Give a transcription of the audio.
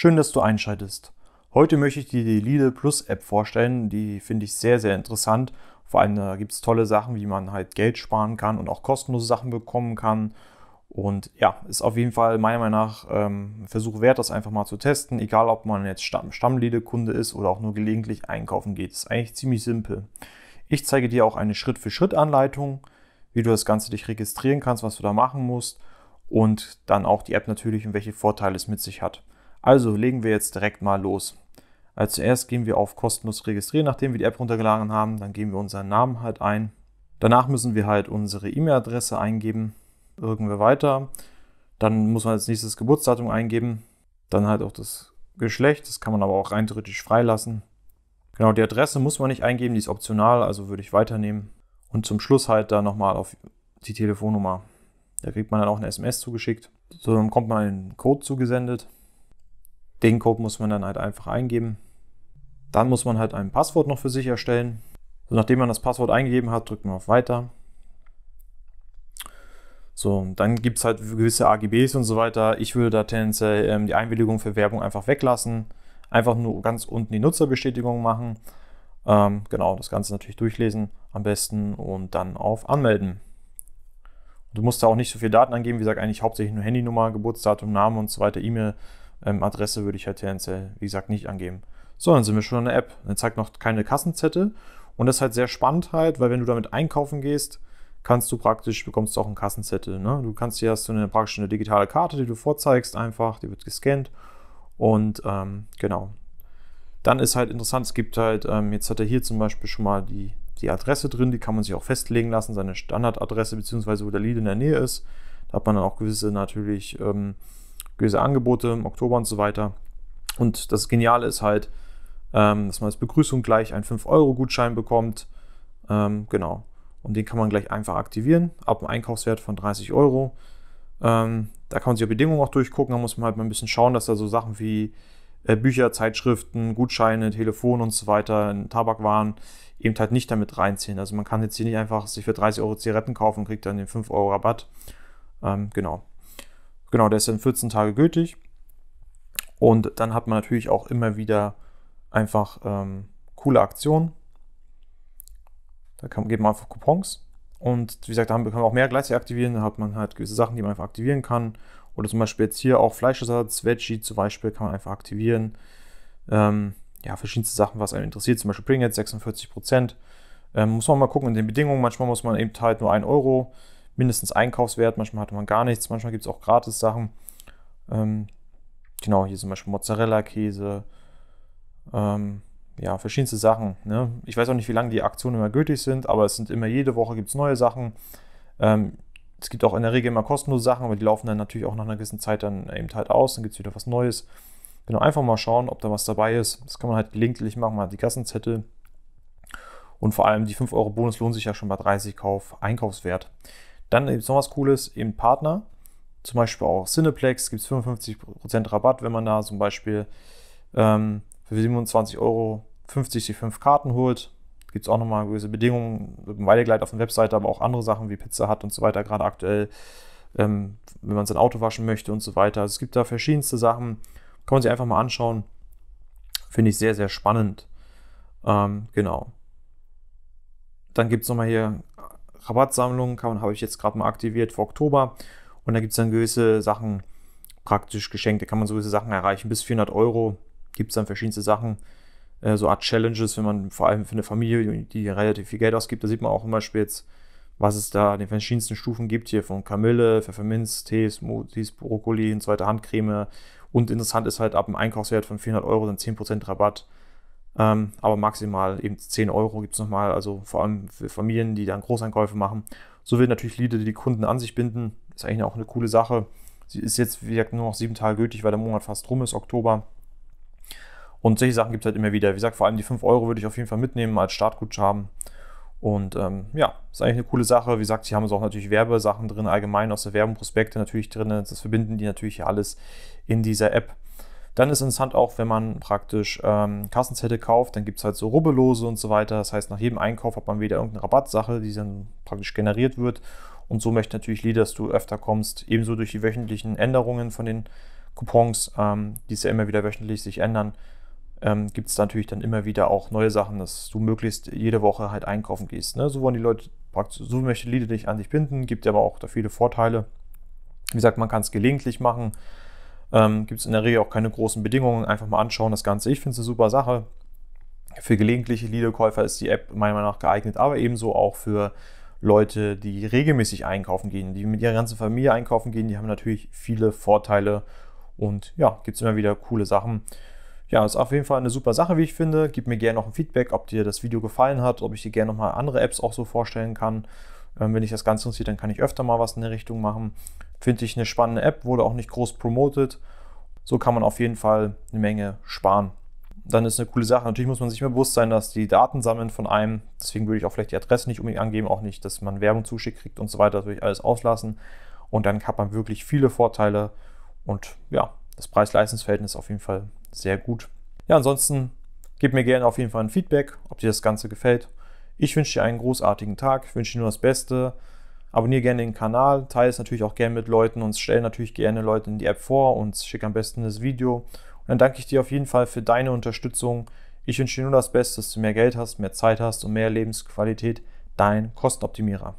Schön, dass du einschaltest. Heute möchte ich dir die Lidl Plus App vorstellen. Die finde ich sehr, sehr interessant. Vor allem da gibt es tolle Sachen, wie man halt Geld sparen kann und auch kostenlose Sachen bekommen kann. Und ja, ist auf jeden Fall meiner Meinung nach ähm, Versuch wert, das einfach mal zu testen. Egal, ob man jetzt Stamm Stammlede-Kunde ist oder auch nur gelegentlich einkaufen geht. Ist eigentlich ziemlich simpel. Ich zeige dir auch eine Schritt-für-Schritt-Anleitung, wie du das Ganze dich registrieren kannst, was du da machen musst und dann auch die App natürlich und welche Vorteile es mit sich hat. Also legen wir jetzt direkt mal los. Als zuerst gehen wir auf kostenlos registrieren, nachdem wir die App runtergeladen haben. Dann geben wir unseren Namen halt ein. Danach müssen wir halt unsere E-Mail-Adresse eingeben. Rücken weiter. Dann muss man als nächstes Geburtsdatum eingeben. Dann halt auch das Geschlecht. Das kann man aber auch rein theoretisch freilassen. Genau, die Adresse muss man nicht eingeben. Die ist optional, also würde ich weiternehmen. Und zum Schluss halt da nochmal auf die Telefonnummer. Da kriegt man dann auch eine SMS zugeschickt. So dann kommt man einen Code zugesendet. Den Code muss man dann halt einfach eingeben. Dann muss man halt ein Passwort noch für sich erstellen. So, nachdem man das Passwort eingegeben hat, drückt man auf Weiter. So, dann gibt es halt gewisse AGBs und so weiter. Ich würde da tendenziell ähm, die Einwilligung für Werbung einfach weglassen. Einfach nur ganz unten die Nutzerbestätigung machen. Ähm, genau, das Ganze natürlich durchlesen am besten und dann auf Anmelden. Du musst da auch nicht so viel Daten angeben, wie gesagt, eigentlich hauptsächlich nur Handynummer, Geburtsdatum, Name und so weiter, E-Mail, ähm, Adresse würde ich halt tendenziell, wie gesagt, nicht angeben. So, dann sind wir schon in der App. Dann zeigt noch keine Kassenzettel. Und das ist halt sehr spannend halt, weil wenn du damit einkaufen gehst, kannst du praktisch, bekommst du auch einen Kassenzettel. Ne? Du kannst hier hast du eine, praktisch eine digitale Karte, die du vorzeigst einfach, die wird gescannt. Und ähm, genau. Dann ist halt interessant, es gibt halt, ähm, jetzt hat er hier zum Beispiel schon mal die, die Adresse drin, die kann man sich auch festlegen lassen, seine Standardadresse, beziehungsweise wo der Lead in der Nähe ist. Da hat man dann auch gewisse natürlich ähm, gewisse Angebote im Oktober und so weiter. Und das Geniale ist halt, ähm, dass man als Begrüßung gleich einen 5-Euro-Gutschein bekommt. Ähm, genau. Und den kann man gleich einfach aktivieren, ab einem Einkaufswert von 30 Euro. Ähm, da kann man sich die Bedingungen auch durchgucken. Da muss man halt mal ein bisschen schauen, dass da so Sachen wie äh, Bücher, Zeitschriften, Gutscheine, Telefon und so weiter, Tabakwaren eben halt nicht damit reinziehen. Also man kann jetzt hier nicht einfach sich für 30 Euro Zigaretten kaufen und kriegt dann den 5 Euro Rabatt. Ähm, genau. Genau, der ist dann 14 Tage gültig. Und dann hat man natürlich auch immer wieder einfach ähm, coole Aktionen. Da kann, geht man einfach Coupons. Und wie gesagt, da haben, kann man auch mehr Gleise aktivieren. Da hat man halt gewisse Sachen, die man einfach aktivieren kann. Oder zum Beispiel jetzt hier auch Fleischersatz, Veggie zum Beispiel kann man einfach aktivieren. Ähm, ja, verschiedenste Sachen, was einen interessiert. Zum Beispiel Pringles 46 Ähm, muss man mal gucken in den Bedingungen. Manchmal muss man eben halt nur 1 Euro mindestens Einkaufswert. Manchmal hatte man gar nichts, manchmal gibt es auch gratis Sachen. Ähm, genau, hier zum Beispiel Mozzarella-Käse. Ähm, ja, verschiedenste Sachen. Ne? Ich weiß auch nicht, wie lange die Aktionen immer gültig sind, aber es sind immer jede Woche gibt es neue Sachen. Ähm, es gibt auch in der Regel immer kostenlose Sachen, aber die laufen dann natürlich auch nach einer gewissen Zeit dann eben halt aus. Dann gibt es wieder was Neues. Genau, einfach mal schauen, ob da was dabei ist. Das kann man halt gelegentlich machen, mal die Kassenzettel. Und vor allem die 5 Euro Bonus lohnt sich ja schon bei 30 Kauf Einkaufswert. Dann gibt es noch was Cooles, eben Partner. Zum Beispiel auch Cineplex gibt es 55% Rabatt, wenn man da zum Beispiel ähm, für 27 Euro 50 die 5 Karten holt. Gibt es auch nochmal gewisse Bedingungen, Weidegleit auf der Webseite, aber auch andere Sachen wie Pizza hat und so weiter, gerade aktuell, ähm, wenn man sein Auto waschen möchte und so weiter. Also es gibt da verschiedenste Sachen, kann man sich einfach mal anschauen. Finde ich sehr, sehr spannend. Ähm, genau. Dann gibt es nochmal hier Rabattsammlung habe ich jetzt gerade mal aktiviert für Oktober. Und da gibt es dann gewisse Sachen praktisch geschenkt. Da kann man so Sachen erreichen. Bis 400 Euro gibt es dann verschiedenste Sachen. Äh, so Art Challenges, wenn man vor allem für eine Familie, die relativ viel Geld ausgibt, da sieht man auch zum Beispiel jetzt, was es da an den verschiedensten Stufen gibt. Hier von Kamille, Pfefferminz, Tees, Smoothies, Brokkoli und zweite Handcreme. Und interessant ist halt, ab einem Einkaufswert von 400 Euro dann 10% Rabatt. Ähm, aber maximal eben 10 Euro gibt es nochmal, also vor allem für Familien, die dann Großeinkäufe machen. So wird natürlich Lidl die die Kunden an sich binden. Ist eigentlich auch eine coole Sache. Sie ist jetzt, wie gesagt, nur noch sieben Tage gültig, weil der Monat fast rum ist, Oktober. Und solche Sachen gibt es halt immer wieder. Wie gesagt, vor allem die 5 Euro würde ich auf jeden Fall mitnehmen als Startguthaben. Und ähm, ja, ist eigentlich eine coole Sache. Wie gesagt, hier haben sie auch natürlich Werbesachen drin, allgemein aus der Werbung, Prospekte natürlich drin. Das verbinden die natürlich alles in dieser App. Dann ist interessant auch, wenn man praktisch ähm, Kassenzettel kauft, dann gibt es halt so Rubbellose und so weiter. Das heißt, nach jedem Einkauf hat man wieder irgendeine Rabattsache, die dann praktisch generiert wird. Und so möchte natürlich Lee, dass du öfter kommst, ebenso durch die wöchentlichen Änderungen von den Coupons, ähm, die es ja immer wieder wöchentlich sich ändern, ähm, gibt es da natürlich dann immer wieder auch neue Sachen, dass du möglichst jede Woche halt einkaufen gehst. Ne? So wollen die Leute praktisch, so möchte Lidl dich an dich binden, gibt aber auch da viele Vorteile. Wie gesagt, man kann es gelegentlich machen. Ähm, Gibt es in der Regel auch keine großen Bedingungen. Einfach mal anschauen das Ganze. Ich finde es eine super Sache. Für gelegentliche Leaderkäufer ist die App meiner Meinung nach geeignet, aber ebenso auch für Leute, die regelmäßig einkaufen gehen, die mit ihrer ganzen Familie einkaufen gehen. Die haben natürlich viele Vorteile und ja, gibt es immer wieder coole Sachen. Ja, ist auf jeden Fall eine super Sache, wie ich finde. Gib mir gerne noch ein Feedback, ob dir das Video gefallen hat, ob ich dir gerne nochmal andere Apps auch so vorstellen kann. Ähm, wenn dich das Ganze interessiert, dann kann ich öfter mal was in der Richtung machen. Finde ich eine spannende App, wurde auch nicht groß promotet. So kann man auf jeden Fall eine Menge sparen. Dann ist eine coole Sache. Natürlich muss man sich immer bewusst sein, dass die Daten sammeln von einem. Deswegen würde ich auch vielleicht die Adresse nicht unbedingt angeben, auch nicht, dass man Werbung zuschickt kriegt und so weiter. Das würde ich alles auslassen. Und dann hat man wirklich viele Vorteile. Und ja, das Preis-Leistungs-Verhältnis ist auf jeden Fall sehr gut. Ja, ansonsten gebt mir gerne auf jeden Fall ein Feedback, ob dir das Ganze gefällt. Ich wünsche dir einen großartigen Tag, wünsche dir nur das Beste. Abonniere gerne den Kanal, teile es natürlich auch gerne mit Leuten und stelle natürlich gerne Leute in die App vor und schicke am besten das Video. Und dann danke ich dir auf jeden Fall für deine Unterstützung. Ich wünsche dir nur das Beste, dass du mehr Geld hast, mehr Zeit hast und mehr Lebensqualität. Dein Kostenoptimierer.